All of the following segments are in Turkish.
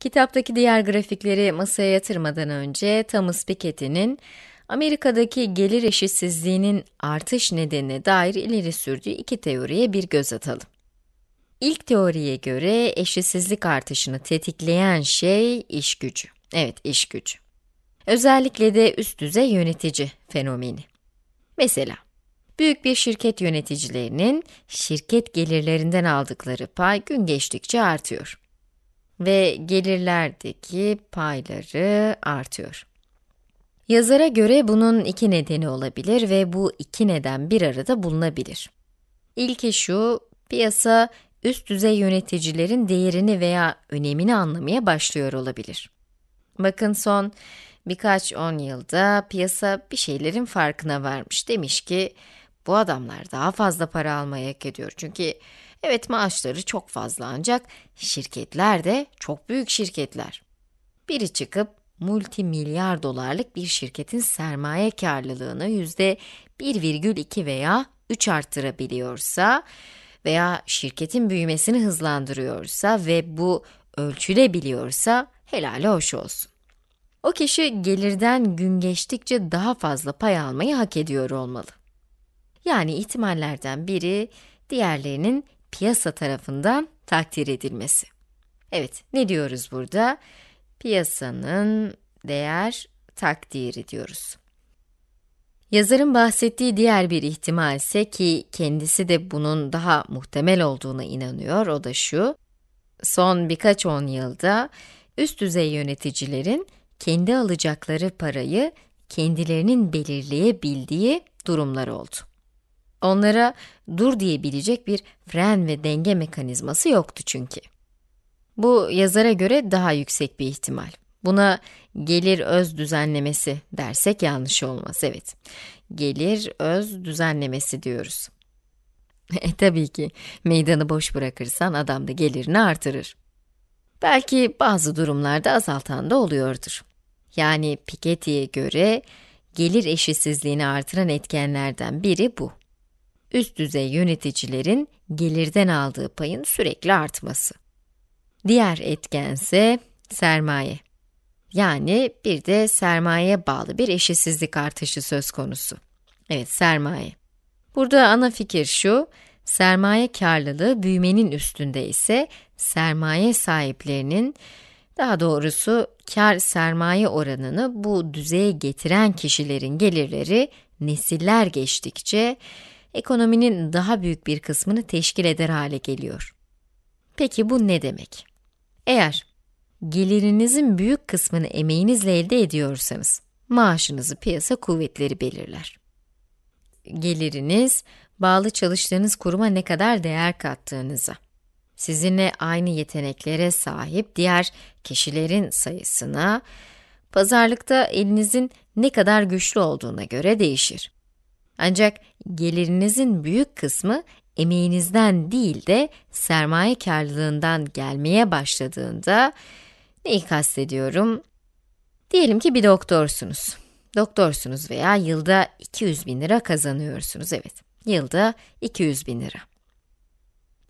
Kitaptaki diğer grafikleri masaya yatırmadan önce Thomas Piketty'nin Amerika'daki gelir eşitsizliğinin artış nedeni dair ileri sürdüğü iki teoriye bir göz atalım. İlk teoriye göre eşitsizlik artışını tetikleyen şey iş gücü. Evet, iş gücü. Özellikle de üst düzey yönetici fenomeni. Mesela, büyük bir şirket yöneticilerinin şirket gelirlerinden aldıkları pay gün geçtikçe artıyor ve gelirlerdeki payları artıyor. Yazara göre bunun iki nedeni olabilir ve bu iki neden bir arada bulunabilir. İlki şu, piyasa üst düzey yöneticilerin değerini veya önemini anlamaya başlıyor olabilir. Bakın son birkaç on yılda piyasa bir şeylerin farkına varmış. Demiş ki bu adamlar daha fazla para almayı hak ediyor. Çünkü Evet maaşları çok fazla ancak şirketler de çok büyük şirketler. Biri çıkıp multimilyar dolarlık bir şirketin sermaye karlılığını yüzde 1,2 veya 3 arttırabiliyorsa veya şirketin büyümesini hızlandırıyorsa ve bu ölçülebiliyorsa helali hoş olsun. O kişi gelirden gün geçtikçe daha fazla pay almayı hak ediyor olmalı. Yani ihtimallerden biri diğerlerinin piyasa tarafından takdir edilmesi. Evet, ne diyoruz burada? Piyasanın değer takdiri diyoruz. Yazarın bahsettiği diğer bir ihtimal ise ki kendisi de bunun daha muhtemel olduğuna inanıyor, o da şu. Son birkaç on yılda üst düzey yöneticilerin kendi alacakları parayı kendilerinin belirleyebildiği durumlar oldu. Onlara dur diyebilecek bir fren ve denge mekanizması yoktu çünkü. Bu yazara göre daha yüksek bir ihtimal. Buna gelir öz düzenlemesi dersek yanlış olmaz, evet. Gelir öz düzenlemesi diyoruz. E tabii ki meydanı boş bırakırsan adam da gelirini artırır. Belki bazı durumlarda azaltan da oluyordur. Yani Piketty'ye göre gelir eşitsizliğini artıran etkenlerden biri bu üst düzey yöneticilerin gelirden aldığı payın sürekli artması. Diğer etken ise sermaye. Yani bir de sermayeye bağlı bir eşitsizlik artışı söz konusu. Evet, sermaye. Burada ana fikir şu, sermaye karlılığı büyümenin üstünde ise sermaye sahiplerinin daha doğrusu kar sermaye oranını bu düzeye getiren kişilerin gelirleri nesiller geçtikçe ekonominin daha büyük bir kısmını teşkil eder hale geliyor. Peki bu ne demek? Eğer gelirinizin büyük kısmını emeğinizle elde ediyorsanız, maaşınızı piyasa kuvvetleri belirler. Geliriniz, bağlı çalıştığınız kuruma ne kadar değer kattığınıza, sizinle aynı yeteneklere sahip diğer kişilerin sayısına, pazarlıkta elinizin ne kadar güçlü olduğuna göre değişir. Ancak gelirinizin büyük kısmı emeğinizden değil de sermaye karlılığından gelmeye başladığında neyi kastediyorum? Diyelim ki bir doktorsunuz. Doktorsunuz veya yılda 200 bin lira kazanıyorsunuz. Evet, yılda 200 bin lira.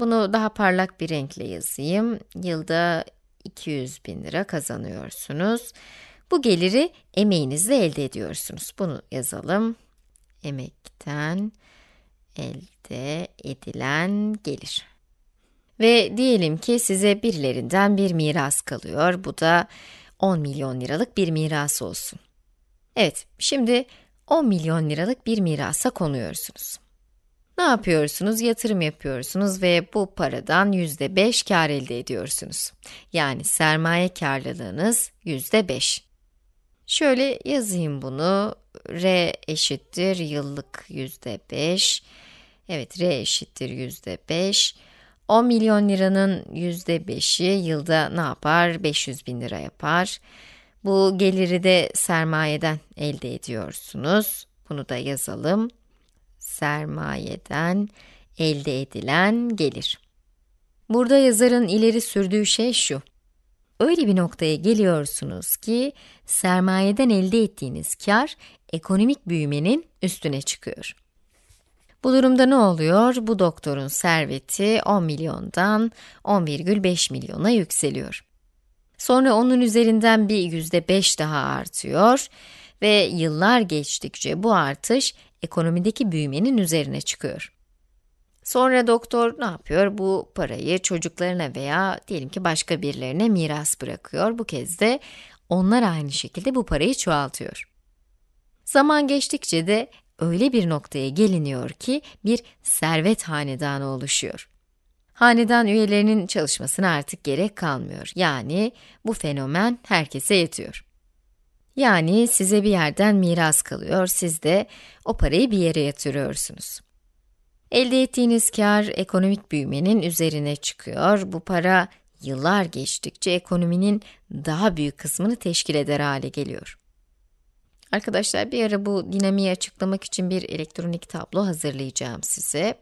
Bunu daha parlak bir renkle yazayım. Yılda 200 bin lira kazanıyorsunuz. Bu geliri emeğinizle elde ediyorsunuz. Bunu yazalım emekten elde edilen gelir. Ve diyelim ki size birilerinden bir miras kalıyor. Bu da 10 milyon liralık bir miras olsun. Evet, şimdi 10 milyon liralık bir mirasa konuyorsunuz. Ne yapıyorsunuz? Yatırım yapıyorsunuz ve bu paradan %5 kar elde ediyorsunuz. Yani sermaye karlılığınız %5. Şöyle yazayım bunu. R eşittir yıllık yüzde beş. Evet R eşittir yüzde beş. 10 milyon liranın yüzde beşi yılda ne yapar? 500 bin lira yapar. Bu geliri de sermayeden elde ediyorsunuz. Bunu da yazalım. Sermayeden elde edilen gelir. Burada yazarın ileri sürdüğü şey şu. Öyle bir noktaya geliyorsunuz ki sermayeden elde ettiğiniz kar ekonomik büyümenin üstüne çıkıyor. Bu durumda ne oluyor? Bu doktorun serveti 10 milyondan 11,5 milyona yükseliyor. Sonra onun üzerinden bir %5 daha artıyor ve yıllar geçtikçe bu artış ekonomideki büyümenin üzerine çıkıyor. Sonra doktor ne yapıyor? Bu parayı çocuklarına veya diyelim ki başka birilerine miras bırakıyor. Bu kez de onlar aynı şekilde bu parayı çoğaltıyor. Zaman geçtikçe de öyle bir noktaya geliniyor ki bir servet hanedanı oluşuyor. Hanedan üyelerinin çalışmasına artık gerek kalmıyor. Yani bu fenomen herkese yetiyor. Yani size bir yerden miras kalıyor, siz de o parayı bir yere yatırıyorsunuz. Elde ettiğiniz kar ekonomik büyümenin üzerine çıkıyor. Bu para yıllar geçtikçe ekonominin daha büyük kısmını teşkil eder hale geliyor. Arkadaşlar bir ara bu dinamiği açıklamak için bir elektronik tablo hazırlayacağım size.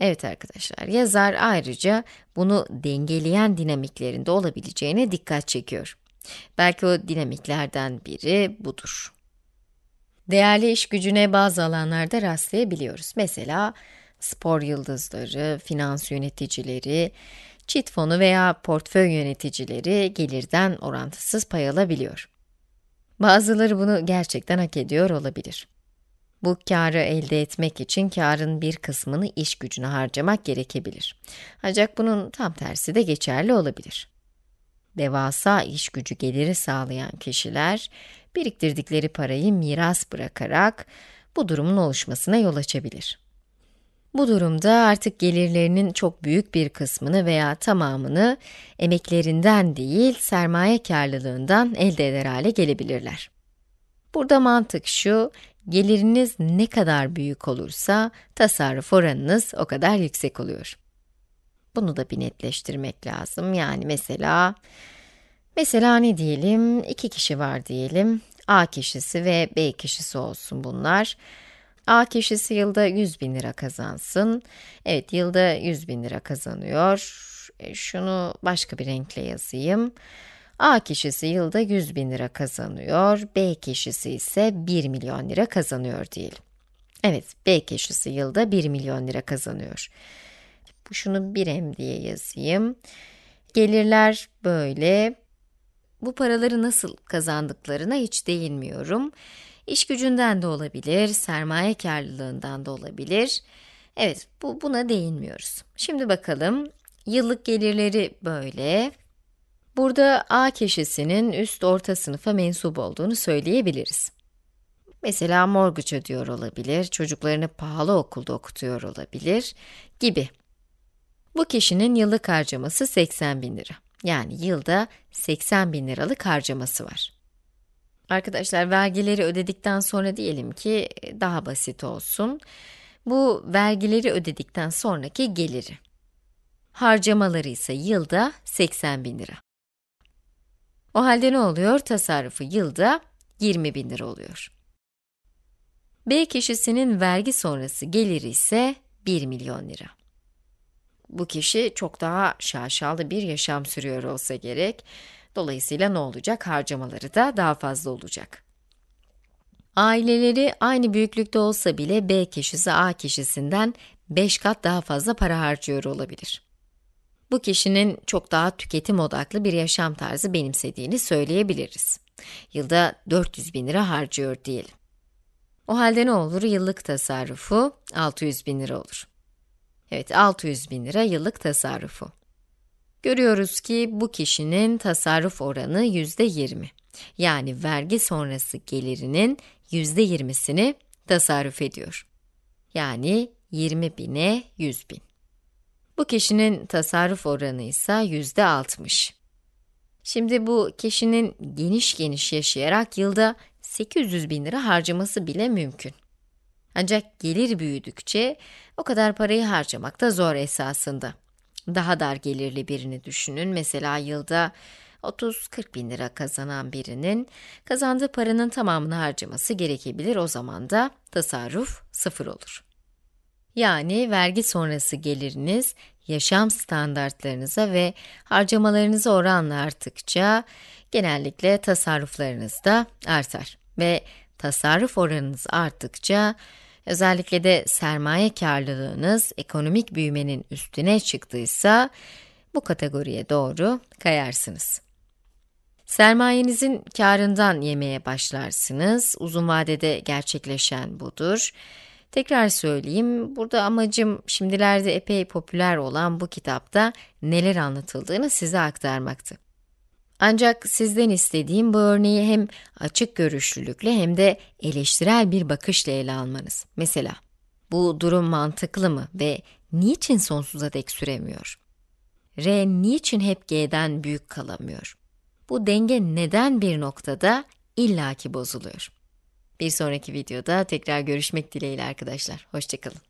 Evet arkadaşlar, yazar ayrıca bunu dengeleyen dinamiklerinde olabileceğine dikkat çekiyor. Belki o dinamiklerden biri budur. Değerli iş gücüne bazı alanlarda rastlayabiliyoruz. Mesela spor yıldızları, finans yöneticileri, çit fonu veya portföy yöneticileri gelirden orantısız pay alabiliyor. Bazıları bunu gerçekten hak ediyor olabilir. Bu karı elde etmek için karın bir kısmını iş gücüne harcamak gerekebilir. Ancak bunun tam tersi de geçerli olabilir. Devasa iş gücü geliri sağlayan kişiler biriktirdikleri parayı miras bırakarak bu durumun oluşmasına yol açabilir. Bu durumda artık gelirlerinin çok büyük bir kısmını veya tamamını emeklerinden değil sermaye karlılığından elde eder hale gelebilirler. Burada mantık şu, geliriniz ne kadar büyük olursa tasarruf oranınız o kadar yüksek oluyor. Bunu da bir netleştirmek lazım. Yani mesela, mesela ne diyelim, iki kişi var diyelim, A kişisi ve B kişisi olsun bunlar. Bunlar A kişisi yılda 100 bin lira kazansın. Evet yılda 100 bin lira kazanıyor. E, şunu başka bir renkle yazayım. A kişisi yılda 100 bin lira kazanıyor. B kişisi ise 1 milyon lira kazanıyor diyelim. Evet B kişisi yılda 1 milyon lira kazanıyor. Bu Şunu 1M diye yazayım. Gelirler böyle. Bu paraları nasıl kazandıklarına hiç değinmiyorum iş gücünden de olabilir, sermaye karlılığından da olabilir. Evet, bu buna değinmiyoruz. Şimdi bakalım yıllık gelirleri böyle. Burada A kişisinin üst orta sınıfa mensup olduğunu söyleyebiliriz. Mesela morguç ödüyor olabilir, çocuklarını pahalı okulda okutuyor olabilir gibi. Bu kişinin yıllık harcaması 80 bin lira. Yani yılda 80 bin liralık harcaması var. Arkadaşlar vergileri ödedikten sonra diyelim ki daha basit olsun. Bu vergileri ödedikten sonraki geliri. Harcamaları ise yılda 80 bin lira. O halde ne oluyor? Tasarrufu yılda 20 bin lira oluyor. B kişisinin vergi sonrası geliri ise 1 milyon lira. Bu kişi çok daha şaşalı bir yaşam sürüyor olsa gerek. Dolayısıyla ne olacak? Harcamaları da daha fazla olacak. Aileleri aynı büyüklükte olsa bile B kişisi A kişisinden 5 kat daha fazla para harcıyor olabilir. Bu kişinin çok daha tüketim odaklı bir yaşam tarzı benimsediğini söyleyebiliriz. Yılda 400 bin lira harcıyor diyelim. O halde ne olur? Yıllık tasarrufu 600 bin lira olur. Evet 600 bin lira yıllık tasarrufu. Görüyoruz ki bu kişinin tasarruf oranı yüzde yirmi. Yani vergi sonrası gelirinin yüzde yirmisini tasarruf ediyor. Yani 20 bine 100 bin. Bu kişinin tasarruf oranı ise yüzde altmış. Şimdi bu kişinin geniş geniş yaşayarak yılda 800 bin lira harcaması bile mümkün. Ancak gelir büyüdükçe o kadar parayı harcamak da zor esasında daha dar gelirli birini düşünün. Mesela yılda 30-40 bin lira kazanan birinin kazandığı paranın tamamını harcaması gerekebilir. O zaman da tasarruf sıfır olur. Yani vergi sonrası geliriniz yaşam standartlarınıza ve harcamalarınıza oranla arttıkça genellikle tasarruflarınız da artar ve tasarruf oranınız arttıkça Özellikle de sermaye karlılığınız ekonomik büyümenin üstüne çıktıysa bu kategoriye doğru kayarsınız. Sermayenizin karından yemeye başlarsınız. Uzun vadede gerçekleşen budur. Tekrar söyleyeyim, burada amacım şimdilerde epey popüler olan bu kitapta neler anlatıldığını size aktarmaktı. Ancak sizden istediğim bu örneği hem açık görüşlülükle hem de eleştirel bir bakışla ele almanız. Mesela bu durum mantıklı mı ve niçin sonsuza dek süremiyor? R niçin hep G'den büyük kalamıyor? Bu denge neden bir noktada illaki bozuluyor? Bir sonraki videoda tekrar görüşmek dileğiyle arkadaşlar. Hoşçakalın.